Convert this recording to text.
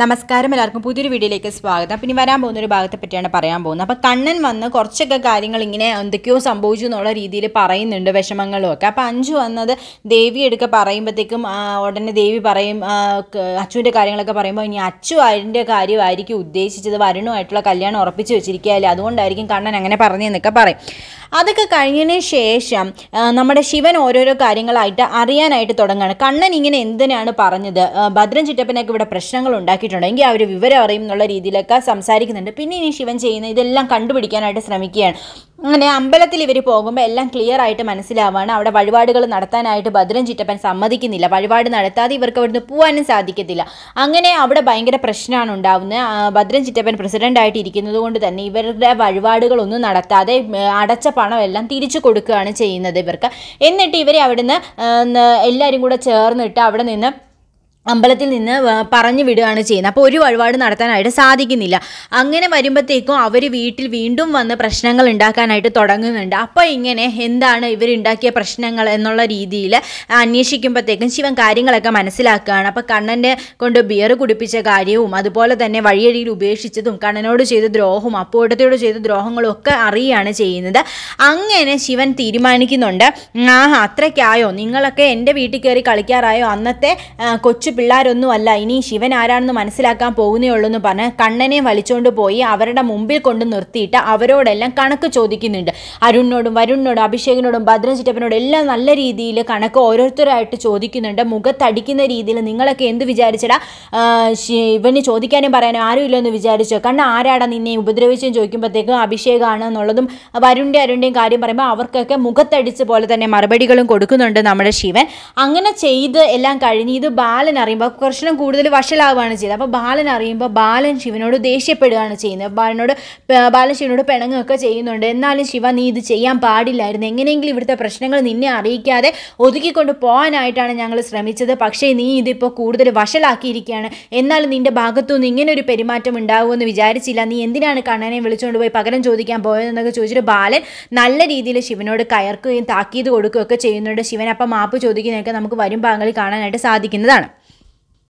നമസ്കാരം എല്ലാവർക്കും പുതിയൊരു വീഡിയോയിലേക്ക് സ്വാഗതം ഇനി വരാൻ പോകുന്ന ഒരു ഭാഗത്തെ പറ്റിയാണ് പറയാൻ പോകുന്നത് അപ്പോൾ കണ്ണൻ വന്ന് കുറച്ചൊക്കെ കാര്യങ്ങൾ ഇങ്ങനെ എന്തൊക്കെയോ സംഭവിച്ചു എന്നുള്ള രീതിയിൽ പറയുന്നുണ്ട് ഒക്കെ അപ്പോൾ അഞ്ചു വന്നത് ദേവി എടുക്ക പറയുമ്പോഴത്തേക്കും ഉടനെ ദേവി പറയും അച്ഛൻ്റെ കാര്യങ്ങളൊക്കെ പറയുമ്പോൾ ഇനി അച്ചു അതിൻ്റെ കാര്യമായിരിക്കും ഉദ്ദേശിച്ചത് വരുണുമായിട്ടുള്ള കല്യാണം ഉറപ്പിച്ച് വെച്ചിരിക്കുകയല്ലേ അതുകൊണ്ടായിരിക്കും കണ്ണൻ അങ്ങനെ പറഞ്ഞെന്നൊക്കെ പറയും അതൊക്കെ കഴിഞ്ഞതിന് ശേഷം നമ്മുടെ ശിവൻ ഓരോരോ കാര്യങ്ങളായിട്ട് അറിയാനായിട്ട് തുടങ്ങുകയാണ് കണ്ണൻ ഇങ്ങനെ എന്തിനാണ് പറഞ്ഞത് ഭദ്രൻ ചിറ്റപ്പനൊക്കെ ഇവിടെ പ്രശ്നങ്ങളുണ്ടാക്കി ഉണ്ടാക്കിയിട്ടുണ്ട് എങ്കിൽ അവർ വിവരം അറിയും എന്നുള്ള രീതിയിലൊക്കെ സംസാരിക്കുന്നുണ്ട് പിന്നെ ഇനി ശിവൻ ചെയ്യുന്ന ഇതെല്ലാം കണ്ടുപിടിക്കാനായിട്ട് ശ്രമിക്കുകയാണ് അങ്ങനെ അമ്പലത്തിൽ ഇവർ പോകുമ്പോൾ എല്ലാം ക്ലിയർ ആയിട്ട് മനസ്സിലാവാണ് അവിടെ വഴിപാടുകൾ നടത്താനായിട്ട് ഭദ്രൻ ചിറ്റപ്പൻ സമ്മതിക്കുന്നില്ല വഴിപാട് നടത്താതെ ഇവർക്ക് അവിടുന്ന് പോകാനും സാധിക്കത്തില്ല അങ്ങനെ അവിടെ ഭയങ്കര പ്രശ്നമാണ് ഉണ്ടാവുന്നത് ഭദ്രൻ ചിറ്റപ്പൻ ആയിട്ട് ഇരിക്കുന്നത് കൊണ്ട് തന്നെ ഇവരുടെ വഴിപാടുകളൊന്നും നടത്താതെ അടച്ച പണമെല്ലാം തിരിച്ചു കൊടുക്കുകയാണ് ചെയ്യുന്നത് ഇവർക്ക് എന്നിട്ട് ഇവരെ അവിടുന്ന് എല്ലാവരും കൂടെ ചേർന്നിട്ട് അവിടെ നിന്ന് അമ്പലത്തിൽ നിന്ന് പറഞ്ഞു വിടുകയാണ് ചെയ്യുന്നത് അപ്പോൾ ഒരു വഴിപാട് നടത്താനായിട്ട് സാധിക്കുന്നില്ല അങ്ങനെ വരുമ്പോഴത്തേക്കും അവർ വീട്ടിൽ വീണ്ടും വന്ന് പ്രശ്നങ്ങൾ ഉണ്ടാക്കാനായിട്ട് തുടങ്ങുന്നുണ്ട് അപ്പോൾ ഇങ്ങനെ എന്താണ് ഇവരുണ്ടാക്കിയ പ്രശ്നങ്ങൾ എന്നുള്ള രീതിയിൽ അന്വേഷിക്കുമ്പോഴത്തേക്കും ശിവൻ കാര്യങ്ങളൊക്കെ മനസ്സിലാക്കുകയാണ് അപ്പോൾ കണ്ണൻ്റെ കൊണ്ട് ബിയർ കുടിപ്പിച്ച കാര്യവും അതുപോലെ തന്നെ വഴിയടിയിൽ ഉപേക്ഷിച്ചതും കണ്ണനോട് ചെയ്ത ദ്രോഹവും അപ്പോഴത്തോട് ചെയ്ത ദ്രോഹങ്ങളും ഒക്കെ അറിയുകയാണ് ചെയ്യുന്നത് അങ്ങനെ ശിവൻ തീരുമാനിക്കുന്നുണ്ട് ആഹാ അത്രയ്ക്കായോ നിങ്ങളൊക്കെ എൻ്റെ വീട്ടിൽ കയറി കളിക്കാറായോ അന്നത്തെ കൊച്ചു കൊച്ചു അല്ല ഇനി ശിവൻ ആരാണെന്ന് മനസ്സിലാക്കാൻ എന്ന് പറഞ്ഞ് കണ്ണനെ വലിച്ചോണ്ട് പോയി അവരുടെ മുമ്പിൽ കൊണ്ട് നിർത്തിയിട്ട് അവരോടെല്ലാം കണക്ക് ചോദിക്കുന്നുണ്ട് അരുണിനോടും വരുണിനോടും അഭിഷേകിനോടും ഭദ്രചിറ്റപ്പനോടും എല്ലാം നല്ല രീതിയിൽ കണക്ക് ഓരോരുത്തരായിട്ട് ചോദിക്കുന്നുണ്ട് മുഖത്തടിക്കുന്ന രീതിയിൽ നിങ്ങളൊക്കെ എന്ത് വിചാരിച്ചടാ ഇവന് ചോദിക്കാനും പറയാനും ആരും ഇല്ലെന്ന് വിചാരിച്ചു കണ്ണ് ആരാടാ നിന്നെ ഉപദ്രവിച്ചെന്ന് ചോദിക്കുമ്പോഴത്തേക്കും അഭിഷേകാണ് എന്നുള്ളതും വരുണിൻ്റെ അരുണിൻ്റെയും കാര്യം പറയുമ്പോൾ അവർക്കൊക്കെ മുഖത്തടിച്ച് പോലെ തന്നെ മറുപടികളും കൊടുക്കുന്നുണ്ട് നമ്മുടെ ശിവൻ അങ്ങനെ ചെയ്ത് എല്ലാം കഴിഞ്ഞ് ഇത് ബാലൻ അറിയുമ്പോൾ കൃഷ്ണൻ കൂടുതൽ വഷളാവുകയാണ് ചെയ്തത് അപ്പോൾ ബാലൻ അറിയുമ്പോൾ ബാലൻ ശിവനോട് ദേഷ്യപ്പെടുകയാണ് ചെയ്യുന്നത് ബാലനോട് ബാലൻ ശിവനോട് പിണങ്ങുകയൊക്കെ ചെയ്യുന്നുണ്ട് എന്നാലും ശിവ നീ ഇത് ചെയ്യാൻ പാടില്ലായിരുന്നു എങ്ങനെയെങ്കിലും ഇവിടുത്തെ പ്രശ്നങ്ങൾ നിന്നെ അറിയിക്കാതെ ഒതുക്കിക്കൊണ്ട് പോകാനായിട്ടാണ് ഞങ്ങൾ ശ്രമിച്ചത് പക്ഷേ നീ ഇതിപ്പോൾ കൂടുതൽ വഷളാക്കിയിരിക്കുകയാണ് എന്നാലും നിൻ്റെ ഭാഗത്തുനിന്ന് ഇങ്ങനെ ഒരു പെരുമാറ്റം ഉണ്ടാകുമെന്ന് വിചാരിച്ചില്ല നീ എന്തിനാണ് കണ്ണനെ വിളിച്ചുകൊണ്ട് പോയി പകരം ചോദിക്കാൻ പോയതെന്നൊക്കെ ചോദിച്ചിട്ട് ബാലൻ നല്ല രീതിയിൽ ശിവനോട് കയർക്കുകയും താക്കീത് കൊടുക്കുകയൊക്കെ ചെയ്യുന്നുണ്ട് ശിവൻ അപ്പം മാപ്പ് ചോദിക്കുന്നതൊക്കെ നമുക്ക് വരും ഭാഗങ്ങളിൽ കാണാനായിട്ട് സാധിക്കുന്നതാണ്